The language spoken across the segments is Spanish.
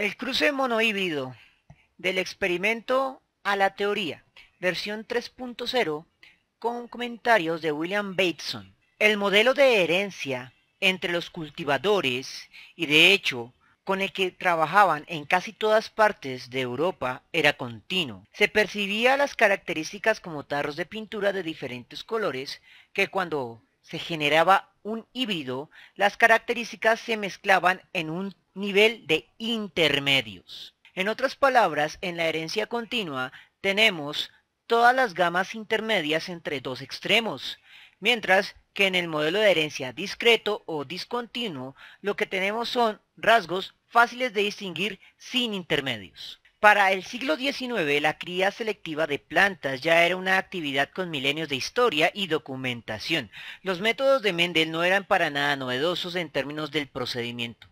El cruce híbrido del experimento a la teoría, versión 3.0, con comentarios de William Bateson. El modelo de herencia entre los cultivadores y de hecho con el que trabajaban en casi todas partes de Europa era continuo. Se percibía las características como tarros de pintura de diferentes colores que cuando se generaba un híbrido, las características se mezclaban en un nivel de intermedios. En otras palabras, en la herencia continua tenemos todas las gamas intermedias entre dos extremos, mientras que en el modelo de herencia discreto o discontinuo lo que tenemos son rasgos fáciles de distinguir sin intermedios. Para el siglo XIX la cría selectiva de plantas ya era una actividad con milenios de historia y documentación. Los métodos de Mendel no eran para nada novedosos en términos del procedimiento.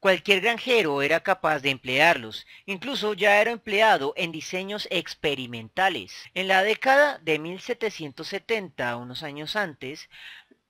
Cualquier granjero era capaz de emplearlos, incluso ya era empleado en diseños experimentales. En la década de 1770, unos años antes,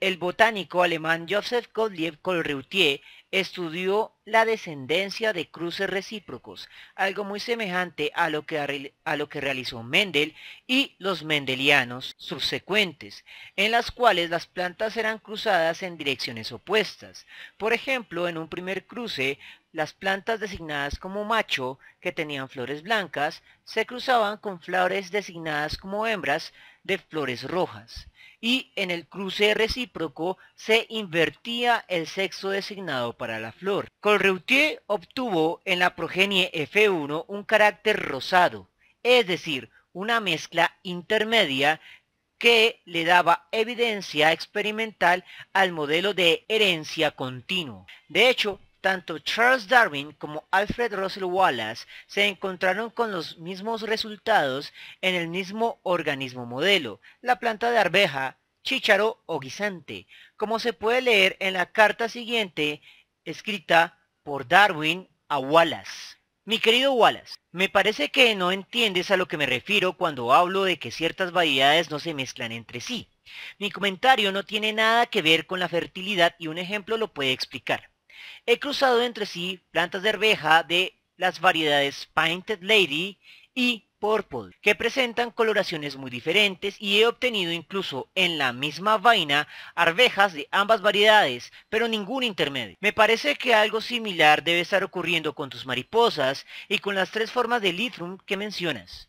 el botánico alemán Joseph Gottlieb Colreutier estudió la descendencia de cruces recíprocos, algo muy semejante a lo que, realizó Mendel y los mendelianos subsecuentes, en las cuales las plantas eran cruzadas en direcciones opuestas. Por ejemplo, en un primer cruce, las plantas designadas como macho, que tenían flores blancas, se cruzaban con flores designadas como hembras de flores rojas y en el cruce recíproco se invertía el sexo designado para la flor. Colreutier obtuvo en la progenie F1 un carácter rosado, es decir, una mezcla intermedia que le daba evidencia experimental al modelo de herencia continua. De hecho, tanto Charles Darwin como Alfred Russell Wallace se encontraron con los mismos resultados en el mismo organismo modelo, la planta de arveja, chícharo o guisante, como se puede leer en la carta siguiente escrita por Darwin a Wallace. Mi querido Wallace, me parece que no entiendes a lo que me refiero cuando hablo de que ciertas variedades no se mezclan entre sí. Mi comentario no tiene nada que ver con la fertilidad y un ejemplo lo puede explicar. He cruzado entre sí plantas de arveja de las variedades Painted Lady y Purple, que presentan coloraciones muy diferentes y he obtenido incluso en la misma vaina arvejas de ambas variedades, pero ningún intermedio. Me parece que algo similar debe estar ocurriendo con tus mariposas y con las tres formas de lithrum que mencionas.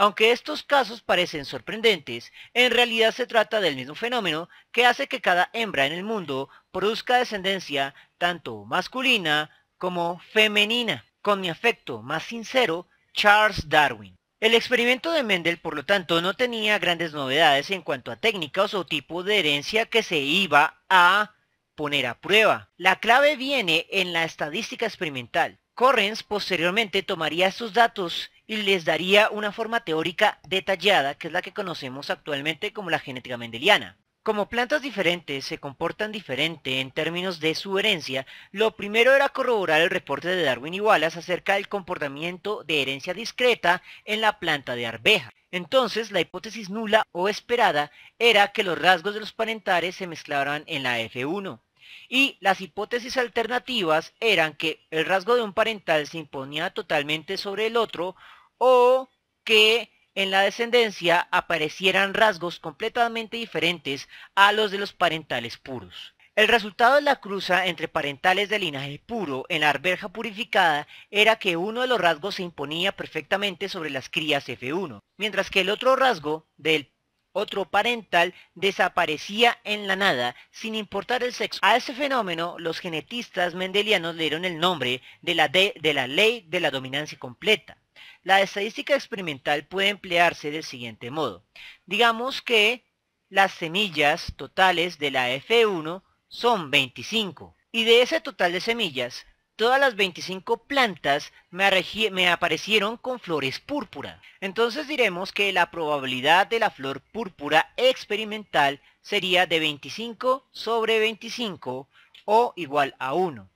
Aunque estos casos parecen sorprendentes, en realidad se trata del mismo fenómeno que hace que cada hembra en el mundo produzca descendencia tanto masculina como femenina. Con mi afecto más sincero, Charles Darwin. El experimento de Mendel, por lo tanto, no tenía grandes novedades en cuanto a técnicas o tipo de herencia que se iba a poner a prueba. La clave viene en la estadística experimental. Correns posteriormente tomaría estos datos y les daría una forma teórica detallada que es la que conocemos actualmente como la genética mendeliana. Como plantas diferentes se comportan diferente en términos de su herencia, lo primero era corroborar el reporte de Darwin y Wallace acerca del comportamiento de herencia discreta en la planta de arveja. Entonces, la hipótesis nula o esperada era que los rasgos de los parentales se mezclaran en la F1. Y las hipótesis alternativas eran que el rasgo de un parental se imponía totalmente sobre el otro o que en la descendencia aparecieran rasgos completamente diferentes a los de los parentales puros. El resultado de la cruza entre parentales de linaje puro en la arberja purificada era que uno de los rasgos se imponía perfectamente sobre las crías F1, mientras que el otro rasgo del otro parental desaparecía en la nada sin importar el sexo. A ese fenómeno los genetistas mendelianos dieron el nombre de la ley de la dominancia completa. La estadística experimental puede emplearse del siguiente modo. Digamos que las semillas totales de la F1 son 25. Y de ese total de semillas, todas las 25 plantas me, aparecieron con flores púrpura. Entonces diremos que la probabilidad de la flor púrpura experimental sería de 25 sobre 25 o igual a 1.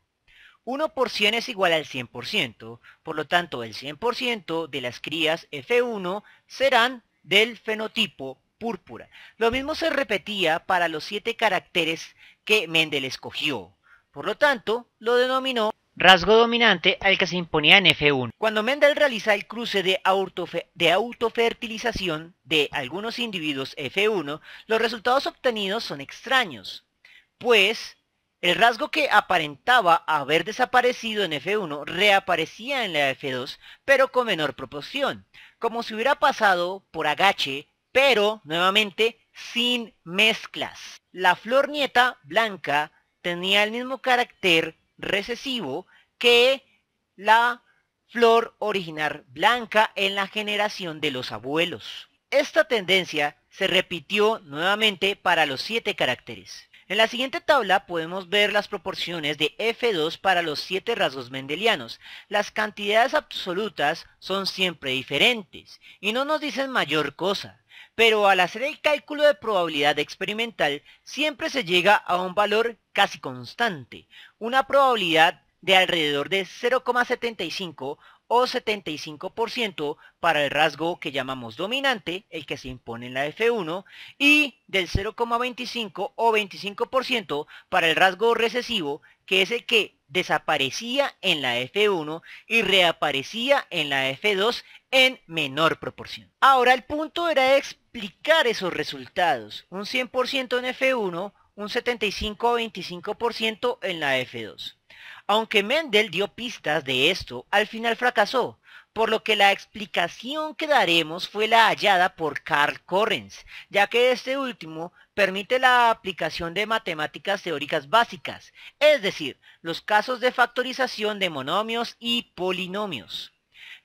1 por es igual al 100%, por lo tanto el 100% de las crías F1 serán del fenotipo púrpura. Lo mismo se repetía para los 7 caracteres que Mendel escogió, por lo tanto lo denominó rasgo dominante al que se imponía en F1. Cuando Mendel realiza el cruce de, de autofertilización de algunos individuos F1, los resultados obtenidos son extraños, pues el rasgo que aparentaba haber desaparecido en F1 reaparecía en la F2, pero con menor proporción, como si hubiera pasado por agache, pero, nuevamente, sin mezclas. La flor nieta blanca tenía el mismo carácter recesivo que la flor original blanca en la generación de los abuelos. Esta tendencia se repitió nuevamente para los siete caracteres. En la siguiente tabla podemos ver las proporciones de F2 para los siete rasgos mendelianos. Las cantidades absolutas son siempre diferentes y no nos dicen mayor cosa, pero al hacer el cálculo de probabilidad experimental siempre se llega a un valor casi constante, una probabilidad de alrededor de 0,75 o 75% para el rasgo que llamamos dominante, el que se impone en la F1, y del 0,25 o 25% para el rasgo recesivo, que es el que desaparecía en la F1 y reaparecía en la F2 en menor proporción. Ahora el punto era explicar esos resultados, un 100% en F1, un 75 o 25% en la F2. Aunque Mendel dio pistas de esto, al final fracasó, por lo que la explicación que daremos fue la hallada por Carl Correns, ya que este último permite la aplicación de matemáticas teóricas básicas, es decir, los casos de factorización de monomios y polinomios.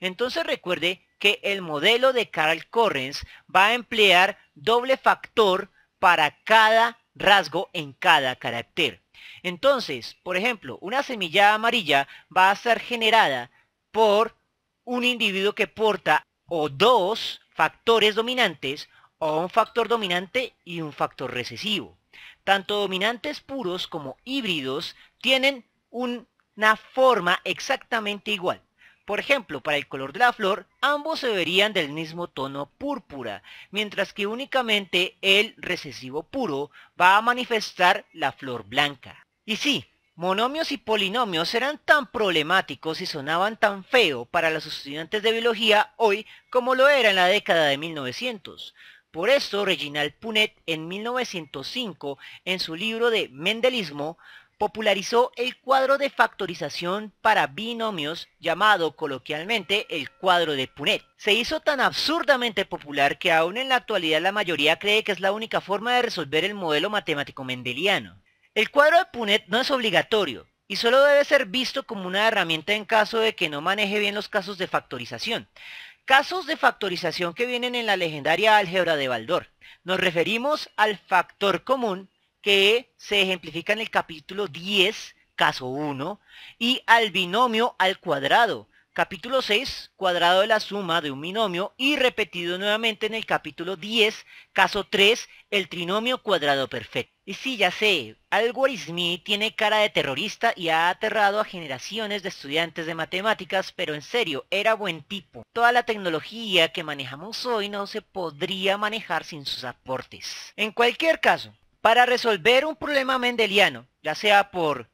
Entonces recuerde que el modelo de Carl Correns va a emplear doble factor para cada rasgo en cada carácter. Entonces, por ejemplo, una semilla amarilla va a ser generada por un individuo que porta o dos factores dominantes o un factor dominante y un factor recesivo. Tanto dominantes puros como híbridos tienen una forma exactamente igual. Por ejemplo, para el color de la flor, ambos se verían del mismo tono púrpura, mientras que únicamente el recesivo puro va a manifestar la flor blanca. Y sí, monomios y polinomios eran tan problemáticos y sonaban tan feo para los estudiantes de biología hoy como lo era en la década de 1900. Por eso, Reginald Punet en 1905, en su libro de Mendelismo, popularizó el cuadro de factorización para binomios llamado coloquialmente el cuadro de Punet. Se hizo tan absurdamente popular que aún en la actualidad la mayoría cree que es la única forma de resolver el modelo matemático mendeliano. El cuadro de Punet no es obligatorio y solo debe ser visto como una herramienta en caso de que no maneje bien los casos de factorización. Casos de factorización que vienen en la legendaria álgebra de Baldor. Nos referimos al factor común que se ejemplifica en el capítulo 10, caso 1, y al binomio al cuadrado, capítulo 6, cuadrado de la suma de un binomio, y repetido nuevamente en el capítulo 10, caso 3, el trinomio cuadrado perfecto. Y sí, ya sé, Smith tiene cara de terrorista y ha aterrado a generaciones de estudiantes de matemáticas, pero en serio, era buen tipo. Toda la tecnología que manejamos hoy no se podría manejar sin sus aportes. En cualquier caso, para resolver un problema mendeliano, ya sea por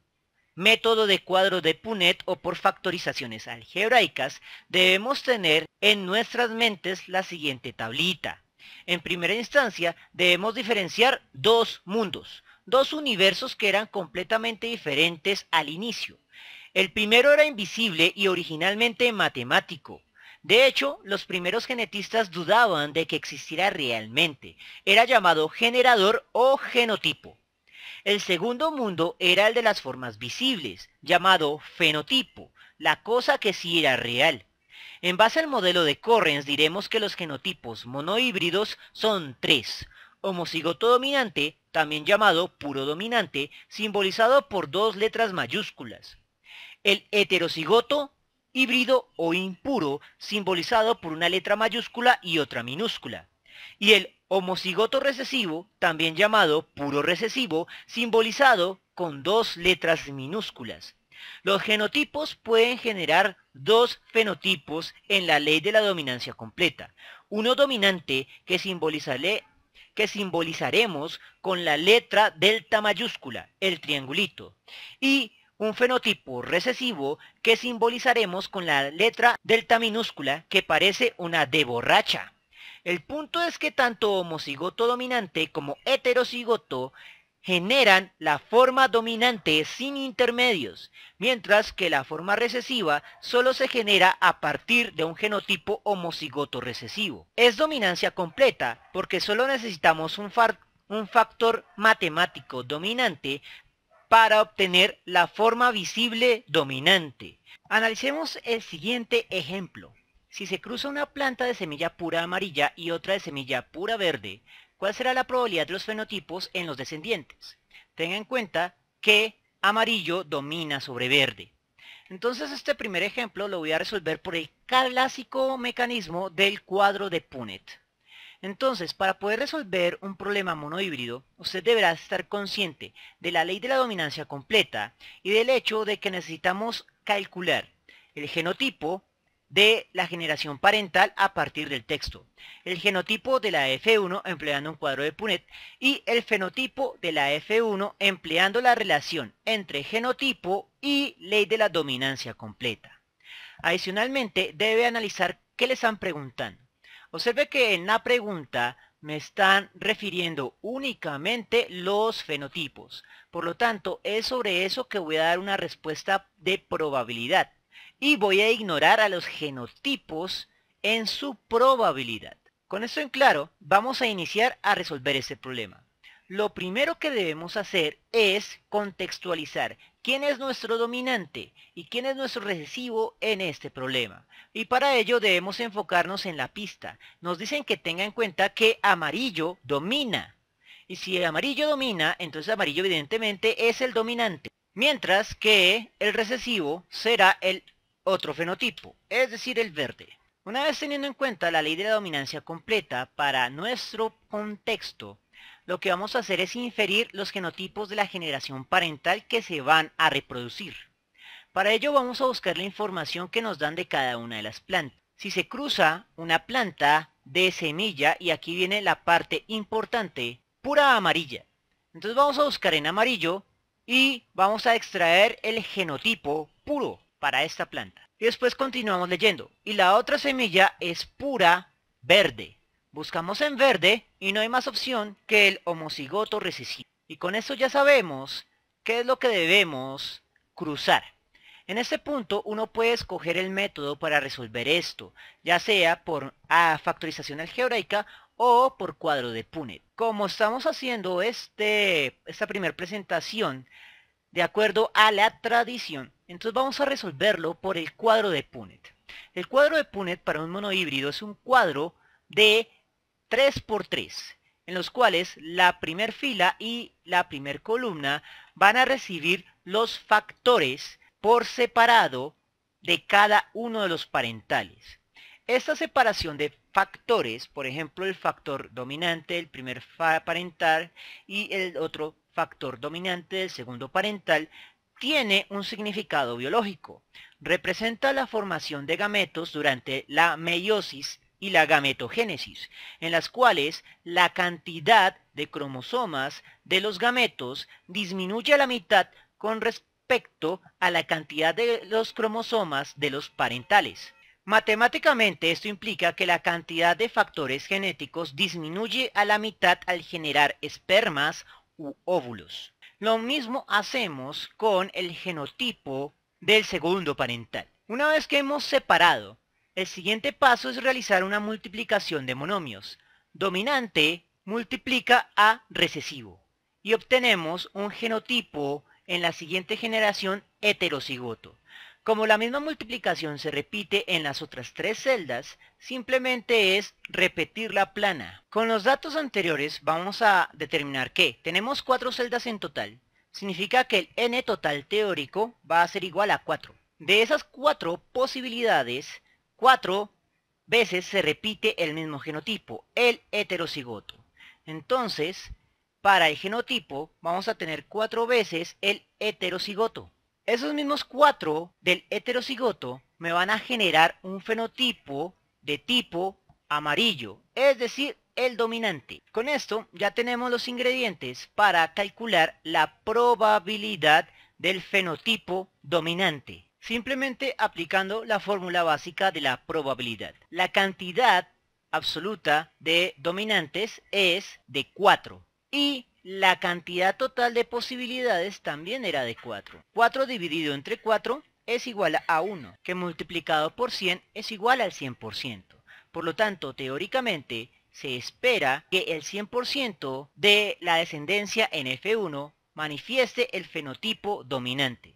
método de cuadro de Punnett o por factorizaciones algebraicas, debemos tener en nuestras mentes la siguiente tablita. En primera instancia, debemos diferenciar dos mundos, dos universos que eran completamente diferentes al inicio. El primero era invisible y originalmente matemático, de hecho, los primeros genetistas dudaban de que existiera realmente. Era llamado generador o genotipo. El segundo mundo era el de las formas visibles, llamado fenotipo, la cosa que sí era real. En base al modelo de Correns diremos que los genotipos monohíbridos son tres. Homocigoto dominante, también llamado puro dominante, simbolizado por dos letras mayúsculas. El heterocigoto híbrido o impuro, simbolizado por una letra mayúscula y otra minúscula. Y el homocigoto recesivo, también llamado puro recesivo, simbolizado con dos letras minúsculas. Los genotipos pueden generar dos fenotipos en la ley de la dominancia completa. Uno dominante que, que simbolizaremos con la letra delta mayúscula, el triangulito. Y un fenotipo recesivo que simbolizaremos con la letra delta minúscula que parece una de borracha. El punto es que tanto homocigoto dominante como heterocigoto generan la forma dominante sin intermedios, mientras que la forma recesiva solo se genera a partir de un genotipo homocigoto recesivo. Es dominancia completa porque solo necesitamos un factor matemático dominante para obtener la forma visible dominante. Analicemos el siguiente ejemplo. Si se cruza una planta de semilla pura amarilla y otra de semilla pura verde, ¿cuál será la probabilidad de los fenotipos en los descendientes? Tenga en cuenta que amarillo domina sobre verde. Entonces este primer ejemplo lo voy a resolver por el clásico mecanismo del cuadro de Punnett. Entonces, para poder resolver un problema monohíbrido, usted deberá estar consciente de la ley de la dominancia completa y del hecho de que necesitamos calcular el genotipo de la generación parental a partir del texto, el genotipo de la F1 empleando un cuadro de Punet y el fenotipo de la F1 empleando la relación entre genotipo y ley de la dominancia completa. Adicionalmente, debe analizar qué le están preguntando Observe que en la pregunta me están refiriendo únicamente los fenotipos. Por lo tanto, es sobre eso que voy a dar una respuesta de probabilidad. Y voy a ignorar a los genotipos en su probabilidad. Con esto en claro, vamos a iniciar a resolver este problema. Lo primero que debemos hacer es contextualizar quién es nuestro dominante y quién es nuestro recesivo en este problema. Y para ello debemos enfocarnos en la pista. Nos dicen que tenga en cuenta que amarillo domina. Y si el amarillo domina, entonces amarillo evidentemente es el dominante. Mientras que el recesivo será el otro fenotipo, es decir, el verde. Una vez teniendo en cuenta la ley de la dominancia completa para nuestro contexto, lo que vamos a hacer es inferir los genotipos de la generación parental que se van a reproducir. Para ello vamos a buscar la información que nos dan de cada una de las plantas. Si se cruza una planta de semilla, y aquí viene la parte importante, pura amarilla. Entonces vamos a buscar en amarillo y vamos a extraer el genotipo puro para esta planta. Y después continuamos leyendo. Y la otra semilla es pura verde. Buscamos en verde y no hay más opción que el homocigoto recesivo. Y con esto ya sabemos qué es lo que debemos cruzar. En este punto uno puede escoger el método para resolver esto, ya sea por a, factorización algebraica o por cuadro de Punnett. Como estamos haciendo este, esta primera presentación de acuerdo a la tradición, entonces vamos a resolverlo por el cuadro de Punnett. El cuadro de Punnett para un monohíbrido es un cuadro de 3 por 3 en los cuales la primer fila y la primer columna van a recibir los factores por separado de cada uno de los parentales. Esta separación de factores, por ejemplo, el factor dominante del primer parental y el otro factor dominante del segundo parental, tiene un significado biológico. Representa la formación de gametos durante la meiosis y la gametogénesis, en las cuales la cantidad de cromosomas de los gametos disminuye a la mitad con respecto a la cantidad de los cromosomas de los parentales. Matemáticamente esto implica que la cantidad de factores genéticos disminuye a la mitad al generar espermas u óvulos. Lo mismo hacemos con el genotipo del segundo parental. Una vez que hemos separado el siguiente paso es realizar una multiplicación de monomios. Dominante multiplica a recesivo y obtenemos un genotipo en la siguiente generación heterocigoto. Como la misma multiplicación se repite en las otras tres celdas, simplemente es repetir la plana. Con los datos anteriores vamos a determinar que tenemos cuatro celdas en total. Significa que el n total teórico va a ser igual a 4. De esas cuatro posibilidades, cuatro veces se repite el mismo genotipo, el heterocigoto. Entonces, para el genotipo vamos a tener cuatro veces el heterocigoto. Esos mismos cuatro del heterocigoto me van a generar un fenotipo de tipo amarillo, es decir, el dominante. Con esto ya tenemos los ingredientes para calcular la probabilidad del fenotipo dominante simplemente aplicando la fórmula básica de la probabilidad. La cantidad absoluta de dominantes es de 4 y la cantidad total de posibilidades también era de 4. 4 dividido entre 4 es igual a 1, que multiplicado por 100 es igual al 100%. Por lo tanto, teóricamente, se espera que el 100% de la descendencia en F1 manifieste el fenotipo dominante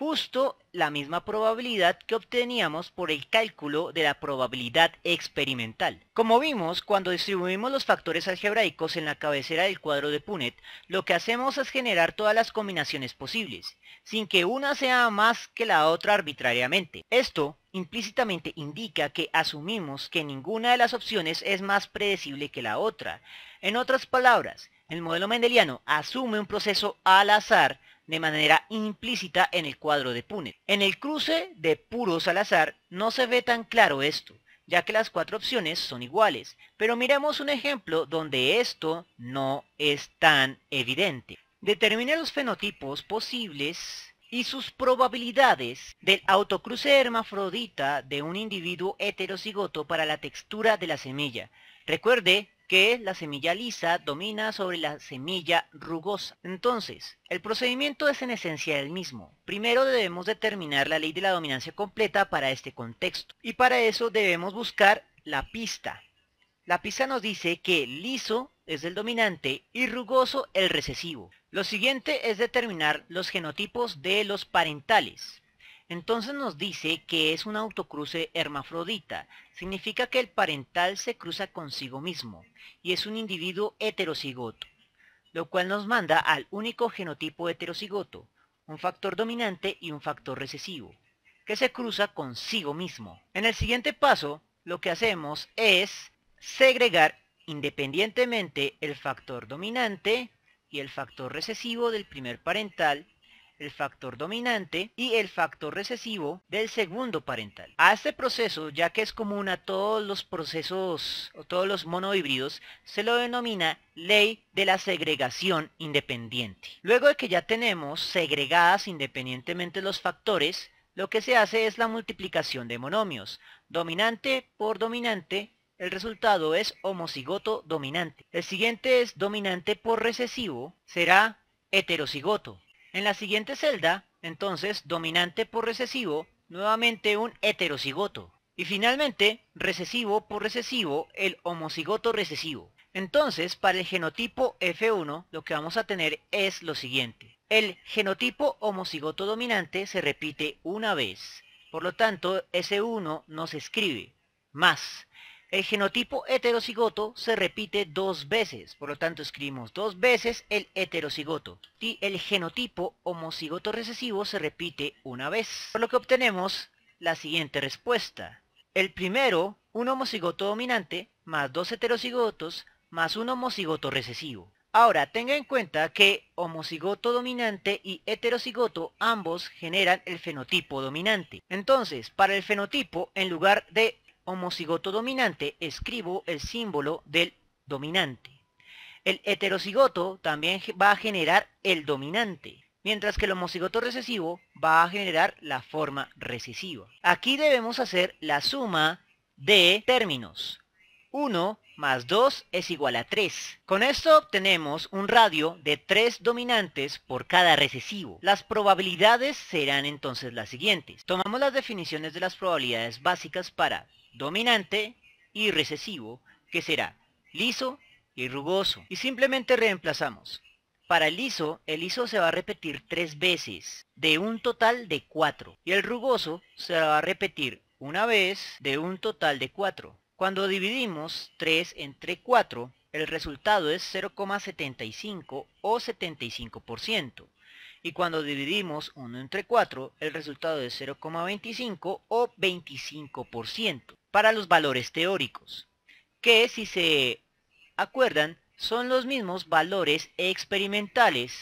justo la misma probabilidad que obteníamos por el cálculo de la probabilidad experimental. Como vimos, cuando distribuimos los factores algebraicos en la cabecera del cuadro de Punnett, lo que hacemos es generar todas las combinaciones posibles, sin que una sea más que la otra arbitrariamente. Esto implícitamente indica que asumimos que ninguna de las opciones es más predecible que la otra. En otras palabras, el modelo mendeliano asume un proceso al azar de manera implícita en el cuadro de Punnett. En el cruce de puro salazar no se ve tan claro esto, ya que las cuatro opciones son iguales, pero miremos un ejemplo donde esto no es tan evidente. Determine los fenotipos posibles y sus probabilidades del autocruce hermafrodita de un individuo heterocigoto para la textura de la semilla. Recuerde que la semilla lisa, domina sobre la semilla rugosa. Entonces, el procedimiento es en esencia el mismo. Primero debemos determinar la ley de la dominancia completa para este contexto. Y para eso debemos buscar la pista. La pista nos dice que liso es el dominante y rugoso el recesivo. Lo siguiente es determinar los genotipos de los parentales. Entonces nos dice que es un autocruce hermafrodita, significa que el parental se cruza consigo mismo y es un individuo heterocigoto, lo cual nos manda al único genotipo heterocigoto, un factor dominante y un factor recesivo, que se cruza consigo mismo. En el siguiente paso, lo que hacemos es segregar independientemente el factor dominante y el factor recesivo del primer parental el factor dominante y el factor recesivo del segundo parental. A este proceso, ya que es común a todos los procesos o todos los monohíbridos, se lo denomina ley de la segregación independiente. Luego de que ya tenemos segregadas independientemente los factores, lo que se hace es la multiplicación de monomios, dominante por dominante, el resultado es homocigoto dominante. El siguiente es dominante por recesivo, será heterocigoto. En la siguiente celda, entonces, dominante por recesivo, nuevamente un heterocigoto. Y finalmente, recesivo por recesivo, el homocigoto recesivo. Entonces, para el genotipo F1, lo que vamos a tener es lo siguiente. El genotipo homocigoto dominante se repite una vez. Por lo tanto, S1 no se escribe. Más, el genotipo heterocigoto se repite dos veces, por lo tanto escribimos dos veces el heterocigoto. Y el genotipo homocigoto recesivo se repite una vez, por lo que obtenemos la siguiente respuesta. El primero, un homocigoto dominante, más dos heterocigotos, más un homocigoto recesivo. Ahora, tenga en cuenta que homocigoto dominante y heterocigoto ambos generan el fenotipo dominante. Entonces, para el fenotipo, en lugar de homocigoto dominante escribo el símbolo del dominante. El heterocigoto también va a generar el dominante, mientras que el homocigoto recesivo va a generar la forma recesiva. Aquí debemos hacer la suma de términos. 1 más 2 es igual a 3. Con esto obtenemos un radio de 3 dominantes por cada recesivo. Las probabilidades serán entonces las siguientes. Tomamos las definiciones de las probabilidades básicas para dominante y recesivo, que será liso y rugoso. Y simplemente reemplazamos. Para el liso, el liso se va a repetir tres veces, de un total de cuatro. Y el rugoso se va a repetir una vez, de un total de cuatro. Cuando dividimos 3 entre 4, el resultado es 0,75 o 75%. Y cuando dividimos 1 entre 4, el resultado es 0,25 o 25% para los valores teóricos, que si se acuerdan son los mismos valores experimentales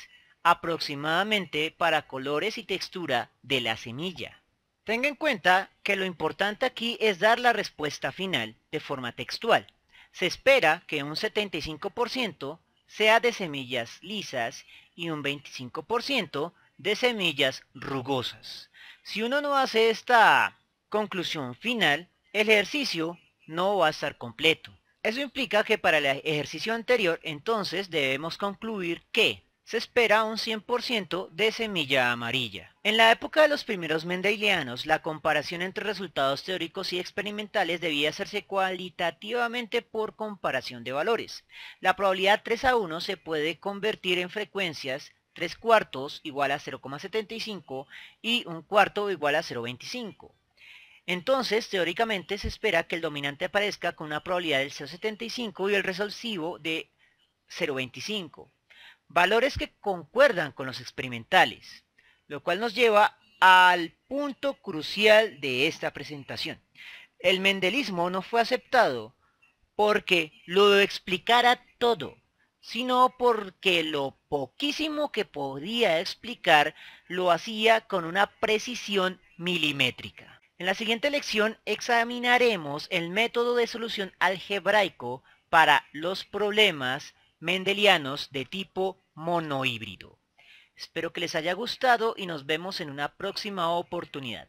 aproximadamente para colores y textura de la semilla. Tenga en cuenta que lo importante aquí es dar la respuesta final de forma textual. Se espera que un 75% sea de semillas lisas y un 25% de semillas rugosas. Si uno no hace esta conclusión final, el ejercicio no va a estar completo. Eso implica que para el ejercicio anterior entonces debemos concluir que se espera un 100% de semilla amarilla. En la época de los primeros mendelianos, la comparación entre resultados teóricos y experimentales debía hacerse cualitativamente por comparación de valores. La probabilidad 3 a 1 se puede convertir en frecuencias 3 cuartos igual a 0,75 y 1 cuarto igual a 0,25. Entonces, teóricamente se espera que el dominante aparezca con una probabilidad del 0.75 y el resolsivo de 0.25, valores que concuerdan con los experimentales, lo cual nos lleva al punto crucial de esta presentación. El mendelismo no fue aceptado porque lo explicara todo, sino porque lo poquísimo que podía explicar lo hacía con una precisión milimétrica. En la siguiente lección examinaremos el método de solución algebraico para los problemas mendelianos de tipo monohíbrido. Espero que les haya gustado y nos vemos en una próxima oportunidad.